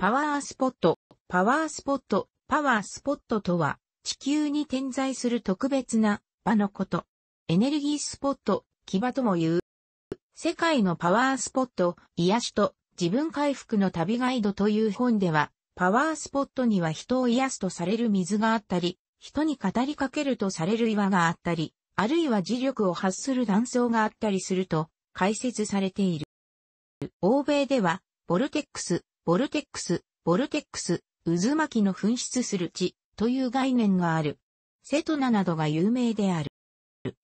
パワースポット、パワースポット、パワースポットとは、地球に点在する特別な場のこと。エネルギースポット、牙とも言う。世界のパワースポット、癒しと自分回復の旅ガイドという本では、パワースポットには人を癒すとされる水があったり、人に語りかけるとされる岩があったり、あるいは磁力を発する断層があったりすると解説されている。欧米では、ボルテックス、ボルテックス、ボルテックス、渦巻きの噴出する地という概念がある。セトナなどが有名である。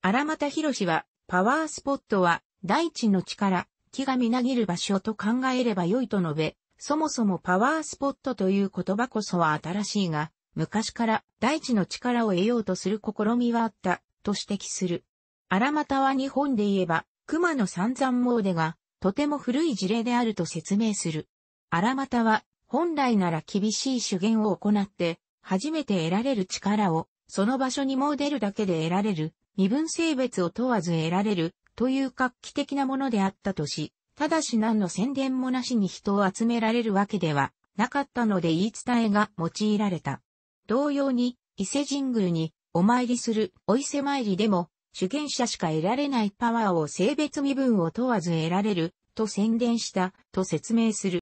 荒又博は、パワースポットは、大地の力、木がみなぎる場所と考えればよいと述べ、そもそもパワースポットという言葉こそは新しいが、昔から大地の力を得ようとする試みはあった、と指摘する。荒又は日本で言えば、熊野三山詣でが、とても古い事例であると説明する。荒又は、本来なら厳しい修験を行って、初めて得られる力を、その場所にも出るだけで得られる、身分性別を問わず得られる、という画期的なものであったとし、ただし何の宣伝もなしに人を集められるわけではなかったので言い伝えが用いられた。同様に、伊勢神宮にお参りするお伊勢参りでも、主権者しか得られないパワーを性別身分を問わず得られると宣伝したと説明する。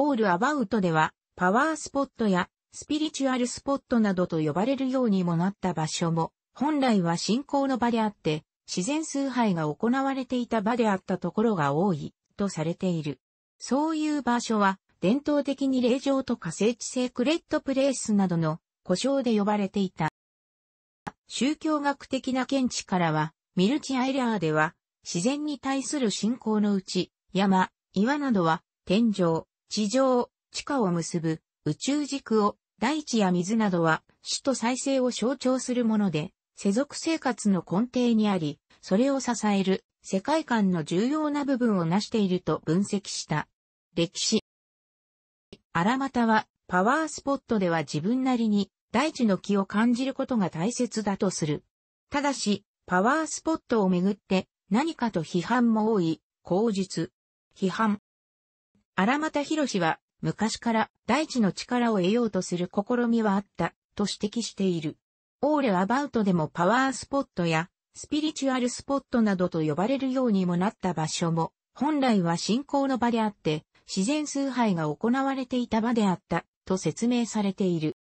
オールアバウトでは、パワースポットやスピリチュアルスポットなどと呼ばれるようにもなった場所も、本来は信仰の場であって、自然崇拝が行われていた場であったところが多い、とされている。そういう場所は、伝統的に霊場と火星地セクレットプレイスなどの故障で呼ばれていた。宗教学的な見地からは、ミルチアイラーでは、自然に対する信仰のうち、山、岩などは、天井、地上、地下を結ぶ宇宙軸を大地や水などは死と再生を象徴するもので、世俗生活の根底にあり、それを支える世界観の重要な部分を成していると分析した。歴史。荒又はパワースポットでは自分なりに大地の気を感じることが大切だとする。ただし、パワースポットをめぐって何かと批判も多い、口述。批判、荒俣博は、昔から大地の力を得ようとする試みはあった、と指摘している。オーレアバウトでもパワースポットや、スピリチュアルスポットなどと呼ばれるようにもなった場所も、本来は信仰の場であって、自然崇拝が行われていた場であった、と説明されている。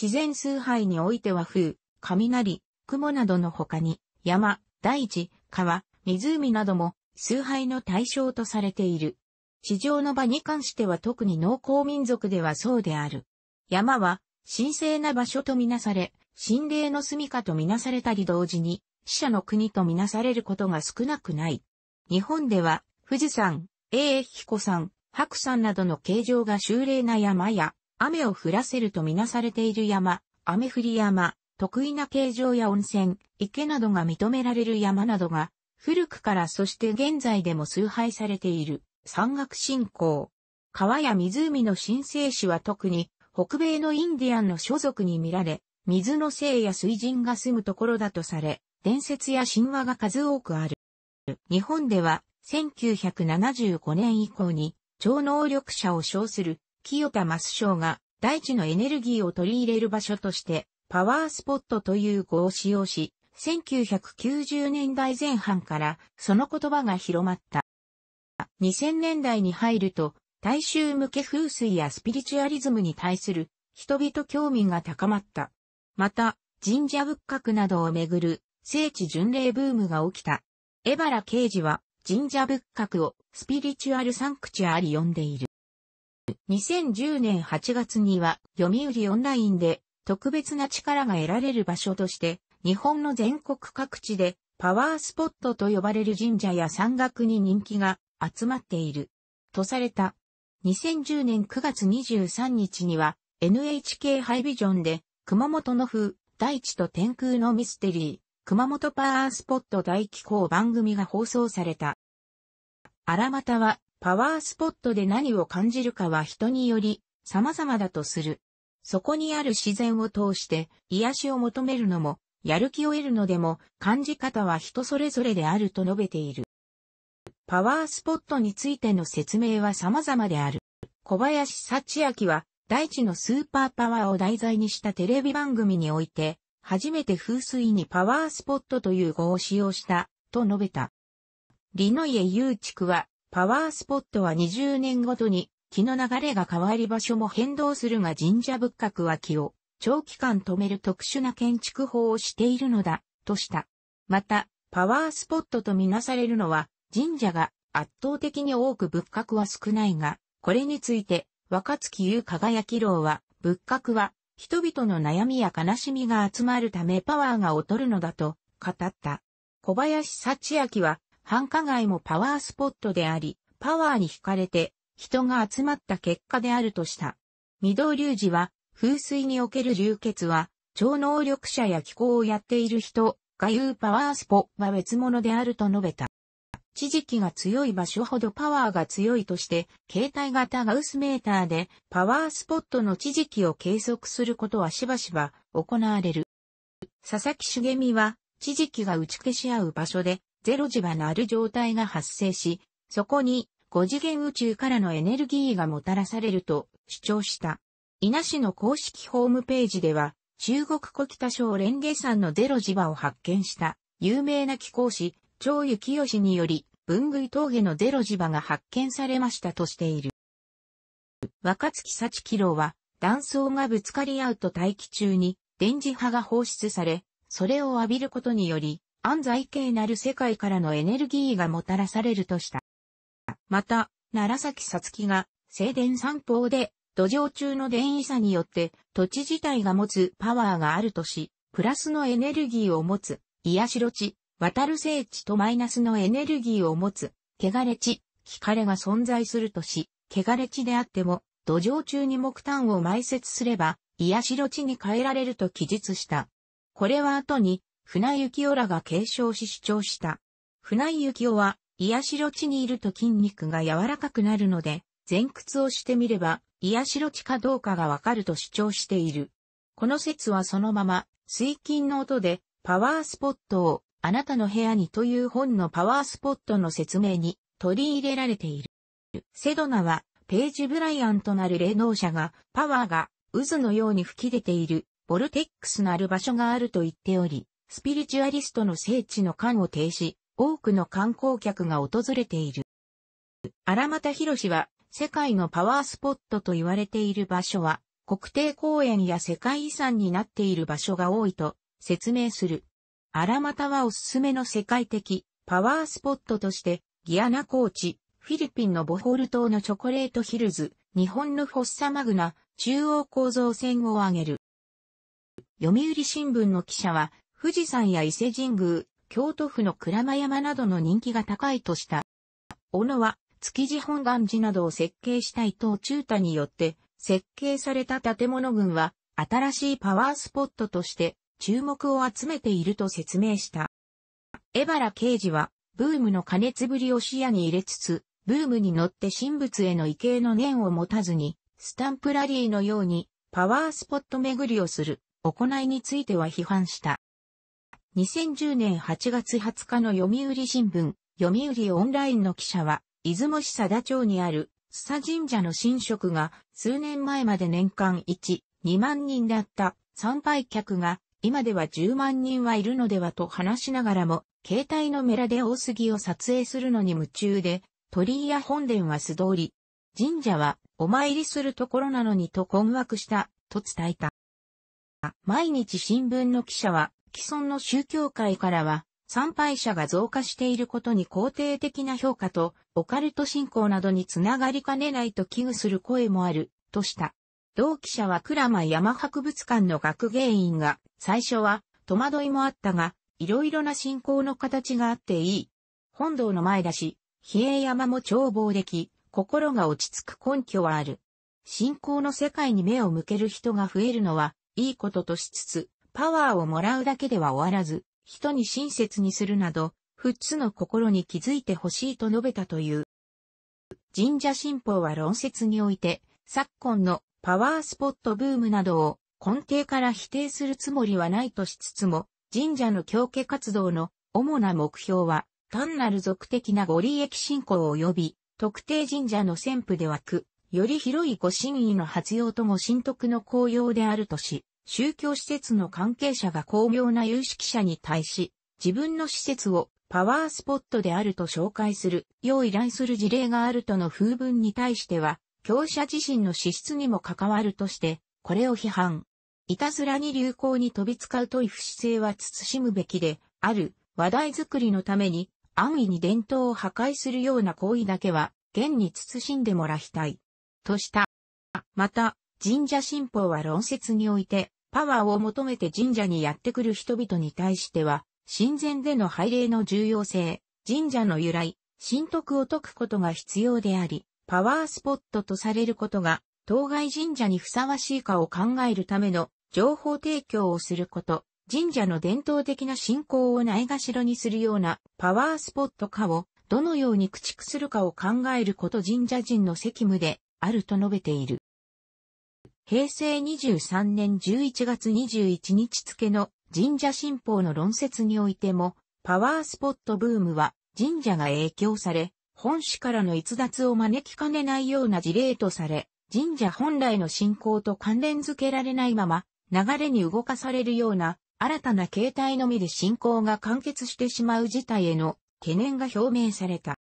自然崇拝においては風、雷、雲などの他に、山、大地、川、湖なども崇拝の対象とされている。地上の場に関しては特に農耕民族ではそうである。山は神聖な場所とみなされ、神霊の住処とみなされたり同時に、死者の国とみなされることが少なくない。日本では、富士山、英彦山、白山などの形状が修霊な山や、雨を降らせるとみなされている山、雨降り山、得意な形状や温泉、池などが認められる山などが、古くからそして現在でも崇拝されている。山岳信仰。川や湖の神聖史は特に北米のインディアンの所属に見られ、水の生や水人が住むところだとされ、伝説や神話が数多くある。日本では1975年以降に超能力者を称する清田マ章が大地のエネルギーを取り入れる場所としてパワースポットという語を使用し、1990年代前半からその言葉が広まった。2000年代に入ると、大衆向け風水やスピリチュアリズムに対する人々興味が高まった。また、神社仏閣などをめぐる聖地巡礼ブームが起きた。エバラ刑事は神社仏閣をスピリチュアルサンクチュアリ呼んでいる。2010年8月には読売オンラインで特別な力が得られる場所として日本の全国各地でパワースポットと呼ばれる神社や山岳に人気が集まっている。とされた。2010年9月23日には NHK ハイビジョンで熊本の風、大地と天空のミステリー、熊本パワースポット大気候番組が放送された。荒又はパワースポットで何を感じるかは人により様々だとする。そこにある自然を通して癒しを求めるのも、やる気を得るのでも感じ方は人それぞれであると述べている。パワースポットについての説明は様々である。小林幸明は、大地のスーパーパワーを題材にしたテレビ番組において、初めて風水にパワースポットという語を使用した、と述べた。リノイエ雄区は、パワースポットは20年ごとに、気の流れが変わり場所も変動するが神社仏閣は気を長期間止める特殊な建築法をしているのだ、とした。また、パワースポットとみなされるのは、神社が圧倒的に多く仏閣は少ないが、これについて若月優輝き郎は、仏閣は人々の悩みや悲しみが集まるためパワーが劣るのだと語った。小林幸明は繁華街もパワースポットであり、パワーに惹かれて人が集まった結果であるとした。御堂隆寺は風水における流血は超能力者や気候をやっている人が言うパワースポは別物であると述べた。地磁気が強い場所ほどパワーが強いとして、携帯型ガウスメーターでパワースポットの地磁気を計測することはしばしば行われる。佐々木茂美は、地磁気が打ち消し合う場所で、ゼロ磁場のある状態が発生し、そこに五次元宇宙からのエネルギーがもたらされると主張した。稲市の公式ホームページでは、中国古北省レンゲ山のゼロ磁場を発見した有名な気候師張幸吉により、文具峠のゼロ磁場が発見されましたとしている。若月幸喜郎は、断層がぶつかり合うと大気中に電磁波が放出され、それを浴びることにより、安在系なる世界からのエネルギーがもたらされるとした。また、奈良崎さつきが、静電散歩で、土壌中の電位差によって、土地自体が持つパワーがあるとし、プラスのエネルギーを持つ、癒しろ地、渡る聖地とマイナスのエネルギーを持つ、汚れ地、惹れが存在するとし、汚れ地であっても、土壌中に木炭を埋設すれば、癒しろ地に変えられると記述した。これは後に、船井幸雄らが継承し主張した。船井幸雄は、癒しろ地にいると筋肉が柔らかくなるので、前屈をしてみれば、癒しろ地かどうかがわかると主張している。この説はそのまま、水金の音で、パワースポットをあなたの部屋にという本のパワースポットの説明に取り入れられている。セドナは、ページ・ブライアンとなる霊能者が、パワーが渦のように吹き出ている、ボルテックスのある場所があると言っており、スピリチュアリストの聖地の間を停止、多くの観光客が訪れている。荒又博は、世界のパワースポットと言われている場所は、国定公園や世界遺産になっている場所が多いと説明する。荒又はおすすめの世界的パワースポットとして、ギアナ高地、フィリピンのボホール島のチョコレートヒルズ、日本のフォッサマグナ、中央構造線を挙げる。読売新聞の記者は、富士山や伊勢神宮、京都府の鞍馬山などの人気が高いとした。斧は、築地本願寺などを設計した伊藤忠太によって、設計された建物群は、新しいパワースポットとして、注目を集めていると説明した。エバラ刑事は、ブームの加熱ぶりを視野に入れつつ、ブームに乗って神仏への畏敬の念を持たずに、スタンプラリーのようにパワースポット巡りをする行いについては批判した。2010年8月20日の読売新聞、読売オンラインの記者は、出雲市佐田町にある須佐神社の神職が数年前まで年間1、2万人だった参拝客が今では10万人はいるのではと話しながらも、携帯のメラで大杉を撮影するのに夢中で、鳥居や本殿は素通り。神社はお参りするところなのにと困惑したと伝えた。毎日新聞の記者は既存の宗教界からは参拝者が増加していることに肯定的な評価とオカルト信仰などにつながりかねないと危惧する声もあるとした。同記者は倉間山博物館の学芸員が、最初は戸惑いもあったが、いろいろな信仰の形があっていい。本堂の前だし、比叡山も眺望でき、心が落ち着く根拠はある。信仰の世界に目を向ける人が増えるのは、いいこととしつつ、パワーをもらうだけでは終わらず、人に親切にするなど、っつの心に気づいてほしいと述べたという。神社信仰は論説において、昨今のパワースポットブームなどを根底から否定するつもりはないとしつつも、神社の教家活動の主な目標は、単なる俗的なご利益信仰及び、特定神社の宣布で湧く、より広いご神意の発揚とご神徳の公用であるとし、宗教施設の関係者が巧妙な有識者に対し、自分の施設をパワースポットであると紹介する、よう依頼する事例があるとの風文に対しては、教者自身の資質にも関わるとして、これを批判。いたずらに流行に飛びつかうという不姿勢は慎むべきで、ある、話題作りのために、安易に伝統を破壊するような行為だけは、現に慎んでもらいたい。とした。また、神社新法は論説において、パワーを求めて神社にやってくる人々に対しては、神前での拝礼の重要性、神社の由来、神徳を解くことが必要であり、パワースポットとされることが、当該神社にふさわしいかを考えるための情報提供をすること、神社の伝統的な信仰をないがしろにするようなパワースポットかをどのように駆逐するかを考えること神社人の責務であると述べている。平成23年11月21日付の神社新報の論説においても、パワースポットブームは神社が影響され、本市からの逸脱を招きかねないような事例とされ、神社本来の信仰と関連づけられないまま、流れに動かされるような、新たな形態のみで信仰が完結してしまう事態への懸念が表明された。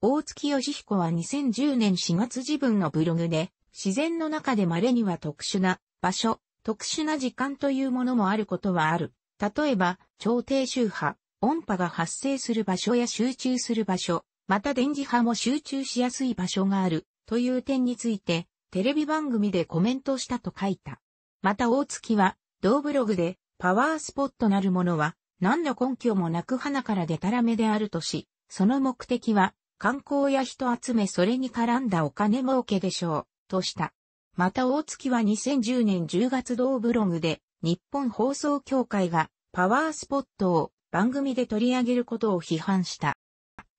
大月義彦は2010年4月自分のブログで、自然の中で稀には特殊な場所、特殊な時間というものもあることはある。例えば、超低周波、音波が発生する場所や集中する場所、また電磁波も集中しやすい場所があるという点についてテレビ番組でコメントしたと書いた。また大月は同ブログでパワースポットなるものは何の根拠もなく花からでたらめであるとし、その目的は観光や人集めそれに絡んだお金儲けでしょうとした。また大月は2010年10月同ブログで日本放送協会がパワースポットを番組で取り上げることを批判した。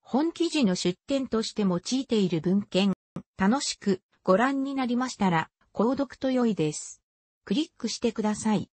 本記事の出典として用いている文献、楽しくご覧になりましたら、購読と良いです。クリックしてください。